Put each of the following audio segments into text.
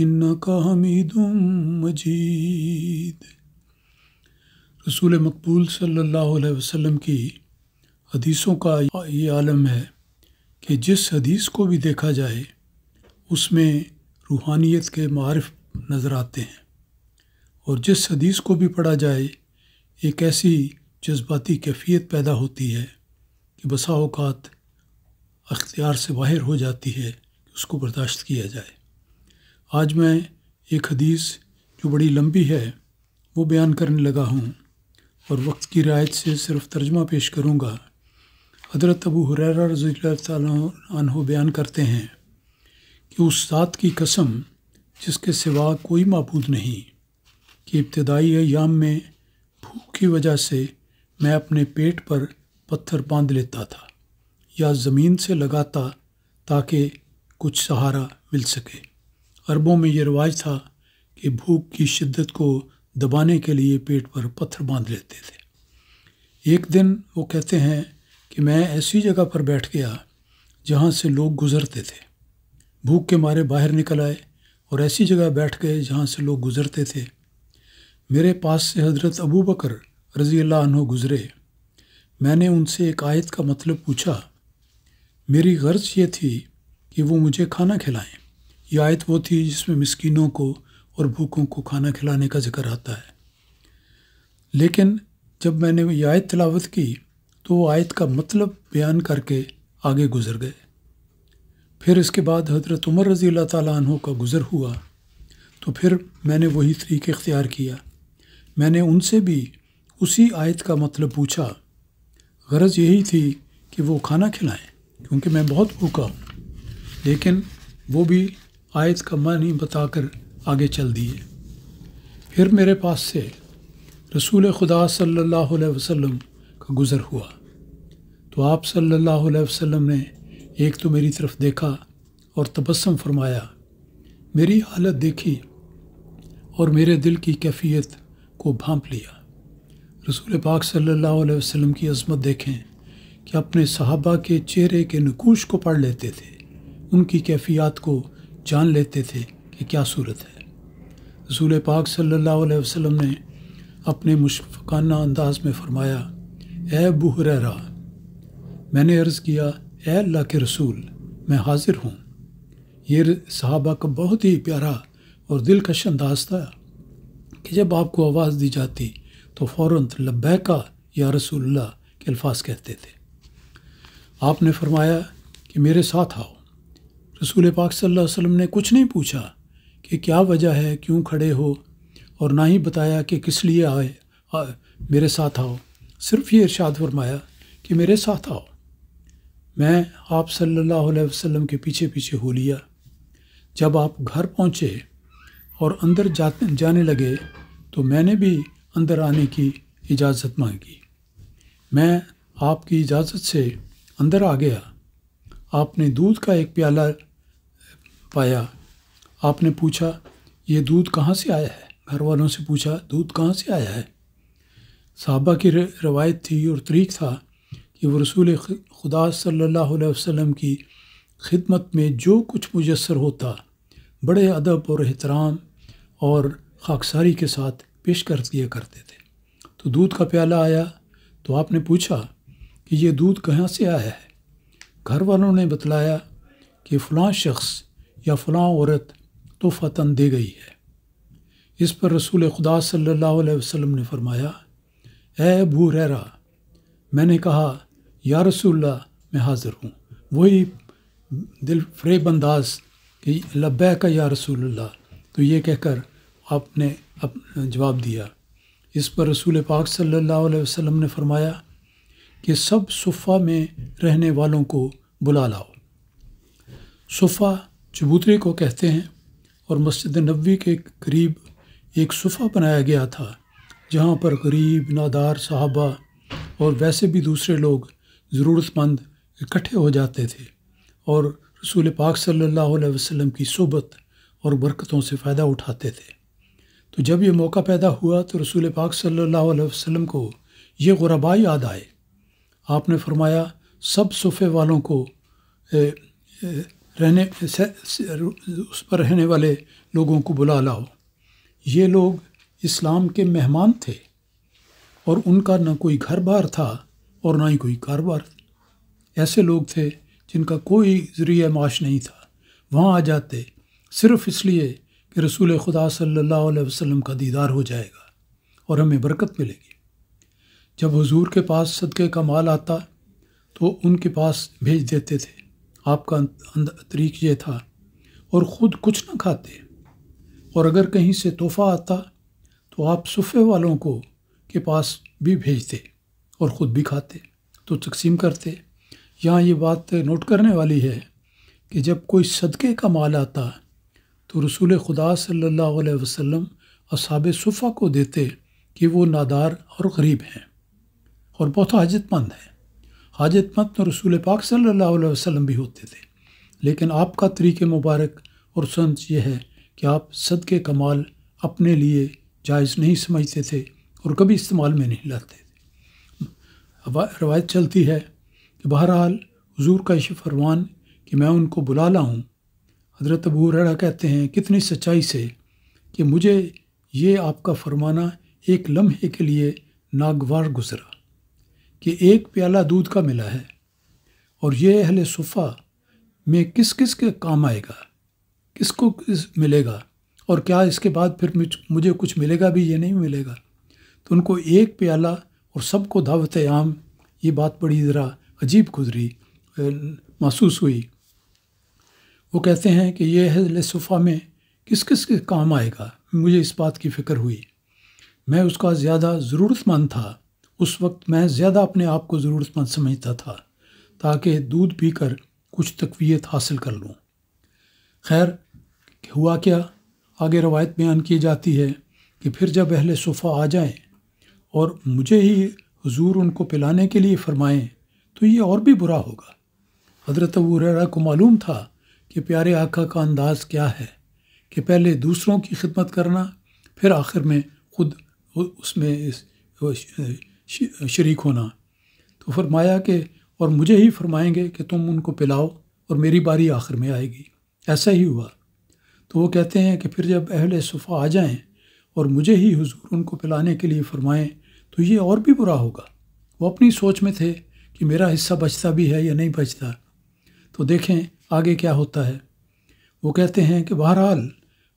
इन्ना का हमीदुम मजीद रसूल मकबूल सल्लल्लाहु अलैहि वसल्लम की हदीसों का ये आलम है कि जिस हदीस को भी देखा जाए उसमें रूहानियत के मारफ नज़र आते हैं और जिस हदीस को भी पढ़ा जाए एक ऐसी जज्बाती कैफियत पैदा होती है कि बसा अख्तियार से बाहर हो जाती है कि उसको बर्दाश्त किया जाए आज मैं एक हदीस जो बड़ी लंबी है वो बयान करने लगा हूँ और वक्त की रायत से सिर्फ तर्जमा पेश करूँगा हज़रत अबू हुरर रज़ी तु बयान करते हैं कि उस सात की कसम जिसके सिवा कोई मबूद नहीं कि इब्तदाई याम में भूख की वजह से मैं अपने पेट पर पत्थर बांध लेता था या ज़मीन से लगाता ताकि कुछ सहारा मिल सके अरबों में ये रिवाज था कि भूख की शिद्दत को दबाने के लिए पेट पर पत्थर बांध लेते थे एक दिन वो कहते हैं कि मैं ऐसी जगह पर बैठ गया जहाँ से लोग गुज़रते थे भूख के मारे बाहर निकल आए और ऐसी जगह बैठ गए जहाँ से लोग गुज़रते थे मेरे पास से हज़रत अबू बकर रज़ी अल्लाह गुज़रे मैंने उनसे एक आयत का मतलब पूछा मेरी गर्ज ये थी कि वो मुझे खाना खिलाएं यह आयत वो थी जिसमें मस्किनों को और भूखों को खाना खिलाने का जिक्र आता है लेकिन जब मैंने ये आयत तलावत की तो वो आयत का मतलब बयान करके आगे गुजर गए फिर इसके बाद हज़रत उमर रज़ी तु का गुज़र हुआ तो फिर मैंने वही तरीक़ इख्तियार किया मैंने उनसे भी उसी आयत का मतलब पूछा गरज यही थी कि वो खाना खिलाएं क्योंकि मैं बहुत भूखा हूँ लेकिन वो भी आयत का ही बताकर आगे चल दिए फिर मेरे पास से रसूल खुदा सल्लल्लाहु अलैहि वसल्लम का गुज़र हुआ तो आप सल्लल्लाहु अलैहि वसल्लम ने एक तो मेरी तरफ़ देखा और तबस्सम फरमाया मेरी हालत देखी और मेरे दिल की कैफियत को भांप लिया रसूल पाक सल्लल्लाहु अलैहि वसल्लम की अजमत देखें कि अपने सहाबा के चेहरे के नकूश को पढ़ लेते थे उनकी कैफियत को जान लेते थे कि क्या सूरत है रसूल पाक सल्लल्लाहु अलैहि वसल्लम ने अपने मुशफ़ाना अंदाज में फरमाया ऐ बुहरा मैंने अर्ज़ किया ऐ अल्लाह के रसूल मैं हाज़िर हूँ ये साहबा का बहुत ही प्यारा और दिलकश अंदाज था कि जब आपको आवाज़ दी जाती तो फ़ौर लब्बैका या रसूल्ला के अल्फाज कहते थे आपने फरमाया कि मेरे साथ आओ रसूल पाक सल्लल्लाहु अलैहि वसल्लम ने कुछ नहीं पूछा कि क्या वजह है क्यों खड़े हो और ना ही बताया कि किस लिए आए मेरे साथ आओ सिर्फ ये इरशाद फरमाया कि मेरे साथ आओ मैं आप सल्लल्लाहु अलैहि वसल्लम के पीछे पीछे हो लिया जब आप घर पहुँचे और अंदर जाते जाने लगे तो मैंने भी अंदर आने की इजाज़त मांगी मैं आपकी इजाज़त से अंदर आ गया आपने दूध का एक प्याला पाया आपने पूछा ये दूध कहाँ से आया है घर वालों से पूछा दूध कहाँ से आया है साहबा की रवायत थी और तरीक था कि वो रसूल खुदा सल्लल्लाहु अलैहि वसल्लम की खिदमत में जो कुछ मुयसर होता बड़े अदब और एहतराम और खाकसारी के साथ पेश कर दिया करते थे तो दूध का प्याला आया तो आपने पूछा कि ये दूध कहाँ से आया है घर वालों ने बतलाया कि फ़लाँ शख्स या फ़लाँ औरत तो फ़तन दे गई है इस पर रसूल खुदा सल्लल्लाहु अलैहि वसल्लम ने फरमाया ऐ अबू रहरा मैंने कहा या रसूल्ला मैं हाज़िर हूँ वही दिल फ्रेब अंदाज कि लब्बे का या रसूल्ला तो ये कहकर आपने अप जवाब दिया इस पर रसूल पाक सल्लल्लाहु अलैहि वसल्लम ने फरमाया कि सब सुफ़ा में रहने वालों को बुला लाओ सुफ़ा चबूतरे को कहते हैं और मस्जिद नबी के करीब एक सफ़ा बनाया गया था जहाँ पर गरीब नादार साहबा और वैसे भी दूसरे लोग ज़रूरतमंद इकट्ठे हो जाते थे और रसूल पाक सल्लल्लाहु अलैहि वसल्लम की सोबत और बरकतों से फ़ायदा उठाते थे तो जब ये मौका पैदा हुआ तो रसूल पाक सल्लल्लाहु अलैहि वसल्लम को ये गुरबा याद आए आपने फरमाया सब सोफ़े वालों को ए, ए, रहने उस पर रहने वाले लोगों को बुला लाओ ये लोग इस्लाम के मेहमान थे और उनका ना कोई घर बार था और ना ही कोई कारोबार ऐसे लोग थे जिनका कोई ज़रिया माश नहीं था वहाँ आ जाते सिर्फ इसलिए कि रसूल खुदा सल्लल्लाहु अलैहि वसल्लम का दीदार हो जाएगा और हमें बरकत मिलेगी जब हुजूर के पास सदक़े का माल आता तो उनके पास भेज देते थे आपका तरीक ये था और ख़ुद कुछ ना खाते और अगर कहीं से तोहफ़ा आता तो आप सुफ़े वालों को के पास भी भेजते और ख़ुद भी खाते तो तकसीम करते यहाँ ये बात नोट करने वाली है कि जब कोई सदक़े का माल आता तो रसूल खुदा सल्ला वसम असाब सुफ़ा को देते कि वो नादार और गरीब हैं और बहुत हाजतमंद हैं हाजत मतन रसूल पाक सल्ला वसम भी होते थे लेकिन आपका तरीक़ मुबारक और संस यह है कि आप सद के कमाल अपने लिए जायज़ नहीं समझते थे और कभी इस्तेमाल में नहीं लाते थे रवायत चलती है कि बहरहाल हजूर का इश फरमान कि मैं उनको बुला ला हूँ हज़रत अबू रड़ा कहते हैं कितनी सच्चाई से कि मुझे ये आपका फरमाना एक लम्हे के लिए नागवार गुजरा कि एक प्याला दूध का मिला है और ये अहल सुफ़ा में किस किस के काम आएगा किसको किस मिलेगा और क्या इसके बाद फिर मुझे कुछ मिलेगा भी ये नहीं मिलेगा तो उनको एक प्याला और सबको दावत आम ये बात बड़ी ज़रा अजीब गुजरी महसूस हुई वो कहते हैं कि ये अहल सुफ़ा में किस किस के काम आएगा मुझे इस बात की फ़िक्र हुई मैं उसका ज़्यादा ज़रूरतमंद था उस वक्त मैं ज़्यादा अपने आप को ज़रूरतमंद समझता था ताकि दूध पीकर कुछ तकवीत हासिल कर लूँ खैर हुआ क्या आगे रवायत बयान की जाती है कि फिर जब अहले सोफ़ा आ जाएं और मुझे ही हज़ूर उनको पिलाने के लिए फरमाएं तो ये और भी बुरा होगा हज़रत अबूरा को मालूम था कि प्यारे आका का अंदाज़ क्या है कि पहले दूसरों की खिदमत करना फिर आखिर में ख़ुद उसमें शर्क होना तो फरमाया कि और मुझे ही फरमाएंगे कि तुम उनको पिलाओ और मेरी बारी आखिर में आएगी ऐसा ही हुआ तो वो कहते हैं कि फिर जब अहल सफ़ा आ जाएँ और मुझे ही हुजूर उनको पिलाने के लिए फरमाएं तो ये और भी बुरा होगा वो अपनी सोच में थे कि मेरा हिस्सा बचता भी है या नहीं बचता तो देखें आगे क्या होता है वो कहते हैं कि बहरहाल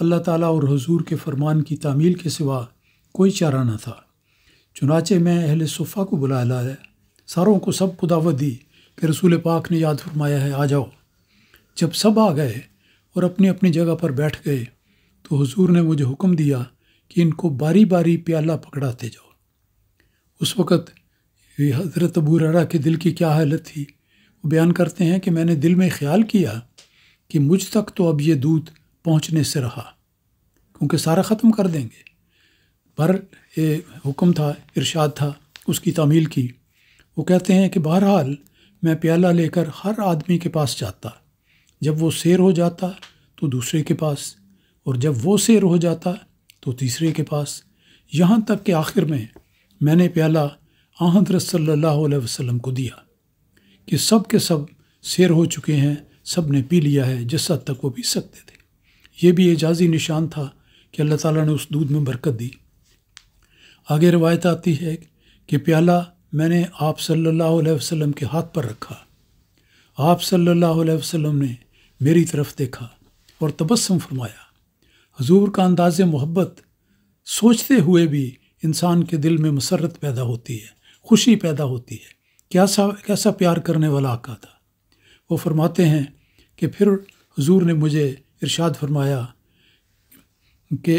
अल्लाह ताला और हुजूर के फरमान की तामील के सिवा कोई चारा न था चुनाचे मैं अहल सुफ़ा को बुला लाया सारों को सब खुदावत दी कि रसूल पाक ने याद फरमाया है आ जाओ जब सब आ गए और अपनी अपनी जगह पर बैठ गए तो हजूर ने मुझे हुक्म दिया कि इनको बारी बारी प्याला पकड़ाते जाओ उस वक़्त हज़रत अबूर के दिल की क्या हालत थी वो बयान करते हैं कि मैंने दिल में ख्याल किया कि मुझ तक तो अब ये दूध पहुँचने से रहा क्योंकि सारा ख़त्म कर देंगे पर ये हुक्म था इरशाद था उसकी तामील की वो कहते हैं कि बहरहाल मैं प्याला लेकर हर आदमी के पास जाता जब वो शेर हो जाता तो दूसरे के पास और जब वो शेर हो जाता तो तीसरे के पास यहाँ तक के आखिर में मैंने प्याला आहदर सल्लल्लाहु अलैहि वसल्लम को दिया कि सब के सब शेर हो चुके हैं सब ने पी लिया है जिस हद तक वो पी सकते थे ये भी एजाजी निशान था कि अल्लाह ताला ने उस दूध में बरकत दी आगे रवायत आती है कि प्याला मैंने आप सल्लल्लाहु अलैहि वसल्लम के हाथ पर रखा आप सल्लल्लाहु अलैहि वसल्लम ने मेरी तरफ देखा और तबस्सुम फरमाया हजूर का अंदाज मोहब्बत सोचते हुए भी इंसान के दिल में मसरत पैदा होती है खुशी पैदा होती है क्या कैसा प्यार करने वाला आका था वो फरमाते हैं कि फिर हजूर ने मुझे इरशाद फरमाया कि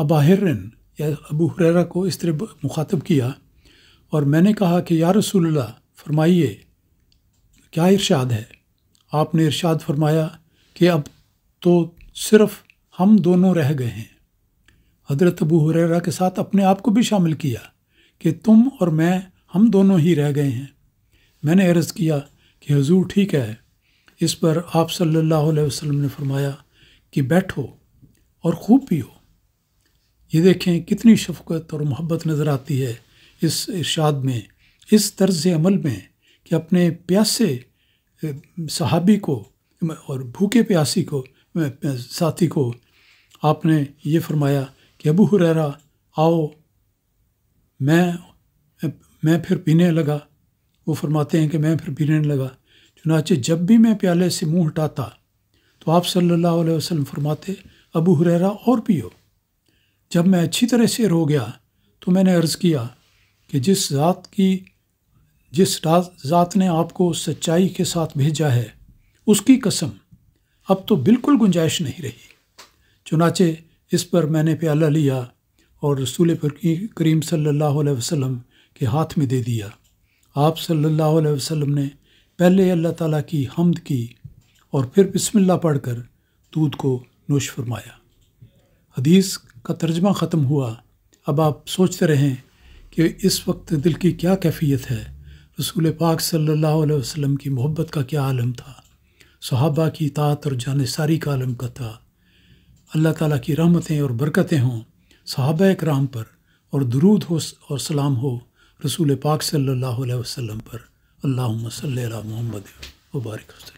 अबाहरन या अबू हुररा को इस तरह मुखातब किया और मैंने कहा कि या रसूल्ला फरमाइए क्या इरशाद है आपने इरशाद फरमाया कि अब तो सिर्फ़ हम दोनों रह गए हैं हज़रत अबू हुररा के साथ अपने आप को भी शामिल किया कि तुम और मैं हम दोनों ही रह गए हैं मैंने अर्ज़ किया कि हजूर ठीक है इस पर आप सल्लल्लाहु अलैहि वसल्लम ने फरमाया कि बैठो और खूब पियो ये देखें कितनी शफकत और मोहब्बत नज़र आती है इस इर्शाद में इस तर्ज अमल में कि अपने प्यासे सहाबी को और भूखे प्यासी को साथी को आपने ये फरमाया कि अबू हुररा आओ मैं मैं फिर पीने लगा वो फरमाते हैं कि मैं फिर पीने लगा चुनाचे जब भी मैं प्याले से मुंह हटाता तो आप सल्लल्लाहु अलैहि वसल्लम फरमाते अबू हुररा और पियो जब मैं अच्छी तरह से रो गया तो मैंने अर्ज़ किया कि जिस ज़ात की जिस ज़ात ने आपको सच्चाई के साथ भेजा है उसकी कसम अब तो बिल्कुल गुंजाइश नहीं रही चुनाचे इस पर मैंने प्याला लिया और रसूल करीम सल्लल्लाहु अलैहि वसल्लम के हाथ में दे दिया आप सल्लल्लाहु अलैहि वसल्लम ने पहले अल्लाह ताला की हमद की और फिर बिस्मिल्लाह पढ़कर दूध को नोश फरमाया हदीस का तर्जमा ख़त्म हुआ अब आप सोचते रहें कि इस वक्त दिल की क्या कैफियत है रसूल पाक सल्लल्लाहु अलैहि वसल्लम की मोहब्बत का क्या आलम था सहाबा की तात और जान सारी का आलम का था अल्लाह ताला की रहमतें और बरकतें हों सहाबा कराम पर और दरूद हो और सलाम हो रसूल पाक सल्लल्लाहु अलैहि वसल्लम पर अल्लाह सल मोहम्मद वबारक